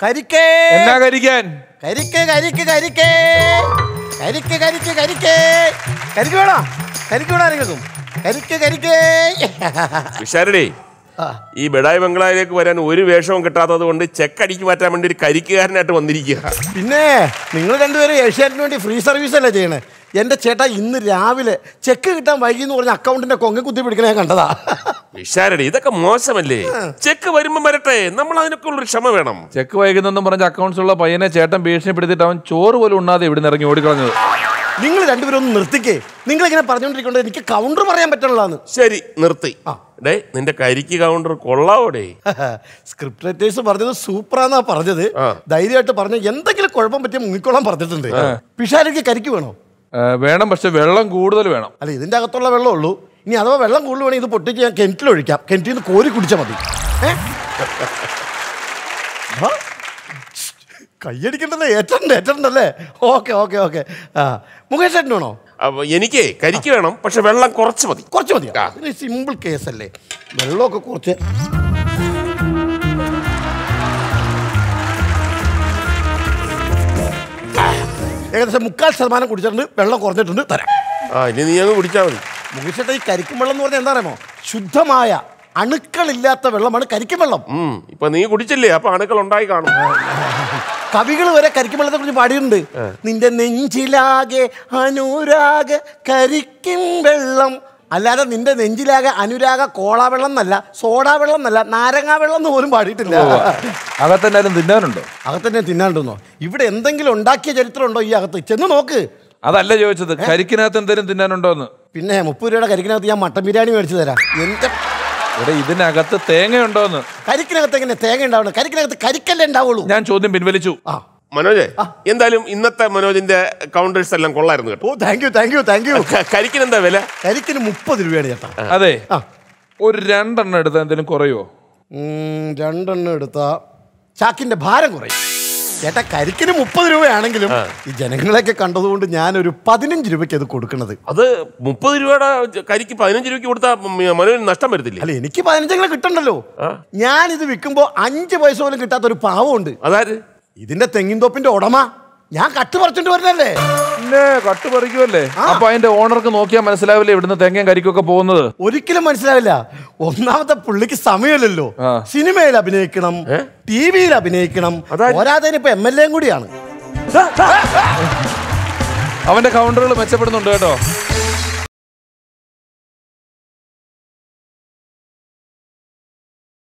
വിശാരടി ഈ ബെഡായി ബംഗ്ലാവിലേക്ക് വരാൻ ഒരു വേഷവും കിട്ടാത്തത് കൊണ്ട് ചെക്ക് അടിക്ക് മാറ്റാൻ വേണ്ടി ഒരു കരിക്കുകാരനായിട്ട് വന്നിരിക്കുക പിന്നെ നിങ്ങൾ രണ്ടുപേരും ഏഷ്യാനെറ്റിന് വേണ്ടി ഫ്രീ സർവീസ് അല്ലേ ചെയ്യണേ എന്റെ ചേട്ടാ ഇന്ന് രാവിലെ ചെക്ക് കിട്ടാൻ വൈകി എന്ന് പറഞ്ഞ അക്കൗണ്ടിന്റെ കൊങ്ങ കുത്തി പിടിക്കണേ കണ്ടതാ വിശാരണി ഇതൊക്കെ മോശമല്ലേ ചെക്ക് വരുമ്പോ വരട്ടെ നമ്മൾ അതിനൊക്കെ ഉള്ളൊരു ക്ഷമ വേണം ചെക്ക് വൈകുന്നെന്നും പറഞ്ഞ അക്കൗണ്ട്സ് ഉള്ള പയ്യനെ ചേട്ടൻ ഭീഷണിപ്പെടുത്തിയിട്ട് അവൻ ചോറ് പോലും ഉണ്ടാതെ ഇവിടെ ഇറങ്ങി ഓടിക്കളഞ്ഞത് നിങ്ങൾ രണ്ടുപേരും ഒന്ന് നിർത്തിക്കേ നിങ്ങൾ ഇങ്ങനെ പറഞ്ഞുകൊണ്ടിരിക്കുന്നത് എനിക്ക് കൗണ്ടർ പറയാൻ പറ്റുള്ളതാണ് ശരി നിർത്തി ഡേ നിന്റെ കരിക്ക് കൗണ്ടർ കൊള്ളാവോടെ സ്ക്രിപ്റ്റ് റൈറ്റേഴ്സ് പറഞ്ഞത് സൂപ്പറാന്നാ പറഞ്ഞത് ധൈര്യമായിട്ട് പറഞ്ഞ എന്തെങ്കിലും കുഴപ്പം പറ്റിയ മുങ്ങിക്കൊള്ളാൻ പറഞ്ഞിട്ടുണ്ട് പിഷാരക്ക് കരിക്ക് വേണോ വേണം പക്ഷെ വെള്ളം കൂടുതൽ വേണം അല്ല ഇതിന്റെ അകത്തുള്ള വെള്ളം ഉള്ളൂ ഇനി അഥവാ വെള്ളം കൂടുതൽ വേണമെങ്കിൽ ഇത് പൊട്ടിച്ച് ഞാൻ ഒഴിക്കാം കിണറ്റിൽ നിന്ന് കോരി കുടിച്ചാൽ മതി കൈയടിക്കണ്ടല്ലേ ഏറ്റണ്ട് ഏറ്റണ്ടല്ലേ ഓക്കെ ഓക്കെ ഓക്കെ ആ മുകേഷ് ചേട്ടൻ വേണോ എനിക്ക് കരിക്ക് വേണം പക്ഷെ വെള്ളം കുറച്ച് മതി കുറച്ച് മതി സിമ്പിൾ കേസ് അല്ലേ വെള്ളമൊക്കെ കുറച്ച് ഏകദേശം മുക്കാൽ ശതമാനം കുടിച്ചിട്ടുണ്ട് വെള്ളം കുറഞ്ഞിട്ടുണ്ട് തരാം ആ ഇനി നീ അത് കുടിച്ചാൽ മതി മുകേഷേട്ട ഈ കരിക്കും വെള്ളം എന്ന് പറഞ്ഞാൽ എന്താ പറയുമോ ശുദ്ധമായ അണുക്കളില്ലാത്ത വെള്ളമാണ് കരിക്കും വെള്ളം ഇപ്പൊ നീ കുടിച്ചില്ലേ അപ്പൊ അണുക്കൾ ഉണ്ടായി കാണും കവികൾ വരെ വെള്ളത്തെ കുറിച്ച് പാടിയിട്ടുണ്ട് നിന്റെ നെഞ്ചിലാകെ അനുരാഗ കരിക്കും വെള്ളം അല്ലാതെ നിന്റെ നെഞ്ചിലാകെ അനുരാഗ കോളാ വെള്ളം എന്നല്ല സോഡാ വെള്ളം എന്നല്ല നാരങ്ങാ വെള്ളം എന്ന് പോലും പാടിയിട്ടില്ല എന്തായാലും തിന്നാനുണ്ടോ തന്നെ തിന്നാനുണ്ടെന്നോ ഇവിടെ എന്തെങ്കിലും ഉണ്ടാക്കിയ ചരിത്രമുണ്ടോ ഈ അകത്ത് ചെന്ന് നോക്ക് അതല്ല ചോദിച്ചത് കരിക്കിനകത്ത് എന്തെങ്കിലും തിന്നാനുണ്ടോ എന്ന് പിന്നെ മുപ്പത് രൂപയുടെ കരിക്കിനകത്ത് ഞാൻ മട്ടൻ ബിരിയാണി മേടിച്ചു തരാം എന്റെ ഇവിടെ ഇതിനകത്ത് തേങ്ങയുണ്ടോന്ന് കരിക്കിനകത്ത് എങ്ങനെ തേങ്ങ ഉണ്ടാവണം കരിക്കിനകത്ത് കരിക്കല്ലേ ഉണ്ടാവുള്ളൂ ഞാൻ ചോദ്യം പിൻവലിച്ചു ആ മനോജെ എന്തായാലും ഇന്നത്തെ മനോജിന്റെ കൗണ്ടേഴ്സ് എല്ലാം കൊള്ളായിരുന്നു കേട്ടോ ഓ thank you thank you thank you കരിക്കിന് എന്താ വില കരിക്കിന് മുപ്പത് രൂപയാണ് ചേട്ടാ അതെ ഒരു രണ്ടെണ്ണം എടുത്താൽ എന്തെങ്കിലും കുറയോ രണ്ടെണ്ണം എടുത്താൽ ചാക്കിന്റെ ഭാരം കുറയും ചേട്ടാ കരിക്കിന് മുപ്പത് രൂപയാണെങ്കിലും ഈ ജനങ്ങളെയൊക്കെ കണ്ടതുകൊണ്ട് ഞാൻ ഒരു പതിനഞ്ച് രൂപയ്ക്ക് അത് കൊടുക്കണത് അത് മുപ്പത് രൂപയുടെ കരിക്ക് പതിനഞ്ച് രൂപയ്ക്ക് കൊടുത്താൽ മനോന് നഷ്ടം വരുത്തില്ല അല്ല എനിക്ക് പതിനഞ്ചെങ്കിലും കിട്ടണ്ടല്ലോ ഞാൻ ഇത് വിൽക്കുമ്പോൾ അഞ്ച് പൈസ പോലും കിട്ടാത്ത ഒരു പാവമുണ്ട് അതായത് ഇതിന്റെ തെങ്ങിൻ തോപ്പിന്റെ ഉടമ ഞാൻ കട്ട് പറിച്ചോണ്ട് വരുന്നല്ലേ പിന്നെ കട്ട് പറിക്കുമല്ലേ അപ്പൊ അതിന്റെ ഓണർക്ക് നോക്കിയാൽ മനസ്സിലാവില്ലേ ഇവിടുന്ന് തെങ്ങയും കരിക്കൊക്കെ പോകുന്നത് ഒരിക്കലും മനസ്സിലാവില്ല ഒന്നാമത്തെ പുള്ളിക്ക് സമയമില്ലല്ലോ സിനിമയിൽ അഭിനയിക്കണം ടി വിയിൽ അഭിനയിക്കണം പോരാതെ ഇപ്പൊ എം എൽ എ കൂടിയാണ് അവന്റെ കൗണ്ടറുകൾ മെച്ചപ്പെടുന്നുണ്ട് കേട്ടോ